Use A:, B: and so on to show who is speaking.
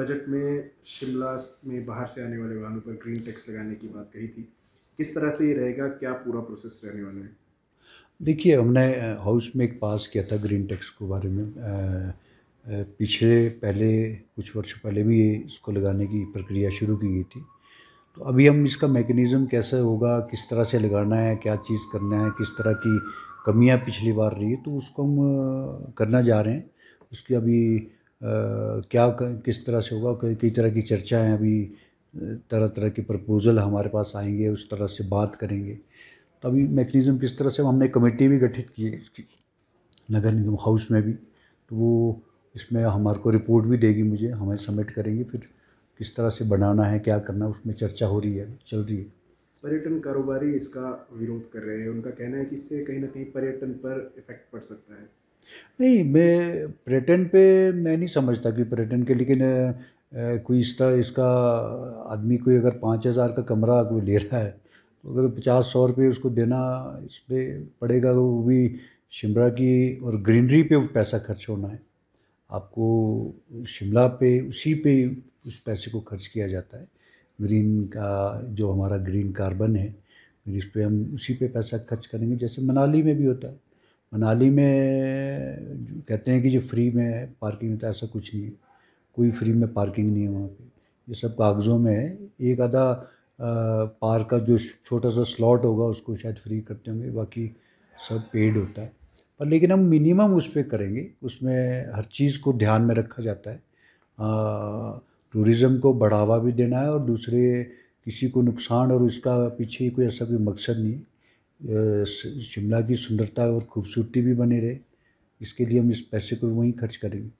A: Budget में शिमला में बाहर से आने वाले वाहनों पर ग्रीन टैक्स लगाने की बात कही थी किस तरह से ये रहेगा क्या पूरा प्रोसेस रहने वाला है देखिए हमने हाउस में एक पास किया था ग्रीन टैक्स के बारे में पिछले पहले कुछ वर्षों पहले भी इसको लगाने की प्रक्रिया शुरू की गई थी तो अभी हम इसका मैकेनिज़्म कैसे होगा किस तरह से लगाना है क्या चीज़ करना है किस तरह की कमियां पिछली बार रही है तो उसको हम करना जा रहे हैं उसकी अभी क्या किस तरह से होगा कई तरह की चर्चाएं अभी तरह तरह के प्रपोज़ल हमारे पास आएंगे उस तरह से बात करेंगे तो अभी मेकनिज़म किस तरह से हमने कमेटी भी गठित की है इसकी नगर निगम हाउस में भी तो वो इसमें हमारे को रिपोर्ट भी देगी मुझे हमें सबमिट करेंगे फिर किस तरह से बनाना है क्या करना है उसमें चर्चा हो रही है चल रही है पर्यटन कारोबारी इसका विरोध कर रहे हैं उनका कहना है कि इससे कहीं ना कहीं पर्यटन पर इफेक्ट पड़ सकता है नहीं, मैं पर्यटन पे मैं नहीं समझता कि पर्यटन के लेकिन कोई इसका इसका आदमी कोई अगर पाँच हज़ार का कमरा कोई ले रहा है, तो अगर पचास सौ रुपये उसको देना इस पर पड़ेगा तो वो भी शिमला की और ग्रीनरी पे वो पैसा खर्च होना है। आपको शिमला पे उसी पे उस पैसे को खर्च किया जाता है। ग्रीन का जो हमारा ग्रीन कार्बन है, फिर इस पर हम उसी पे पैसा खर्च करेंगे जैसे मनाली में भी होता है। मनाली में कहते हैं कि जो फ्री में पार्किंग होता है ऐसा कुछ नहीं है कोई फ्री में पार्किंग नहीं है वहाँ पे ये सब कागज़ों में है एक आधा पार्क का जो छोटा सा स्लॉट होगा उसको शायद फ्री करते होंगे बाकी सब पेड होता है पर लेकिन हम मिनिमम उस पर करेंगे उसमें हर चीज़ को ध्यान में रखा जाता है टूरिज़्म को बढ़ावा भी देना है और दूसरे किसी को नुकसान और उसका पीछे कोई ऐसा कोई मकसद नहीं है शिमला की सुंदरता और खूबसूरती भी बनी रहे इसके लिए हम इस पैसे को वहीं खर्च करेंगे